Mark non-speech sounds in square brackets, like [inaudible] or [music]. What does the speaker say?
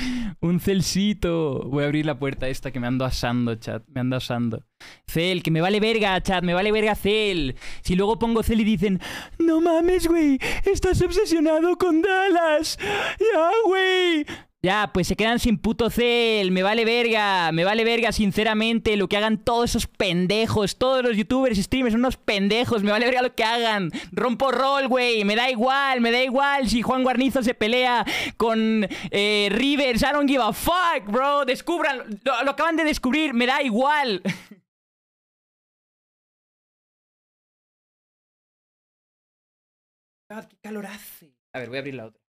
[laughs] un Celcito. Voy a abrir la puerta esta que me ando asando, chat. Me ando asando. Cel, que me vale verga, chat. Me vale verga Cel. Si luego pongo Cel y dicen, no mames, güey. Estás obsesionado con Dallas. Ya, güey. Ya, pues se quedan sin puto cel, me vale verga, me vale verga sinceramente lo que hagan todos esos pendejos, todos los youtubers, streamers, unos pendejos, me vale verga lo que hagan. Rompo rol, güey, me da igual, me da igual si Juan Guarnizo se pelea con eh, Rivers, I don't give a fuck, bro, descubran, lo, acaban de descubrir, me da igual. [laughs] Ah, qué calor hace. A ver, voy a abrir la otra.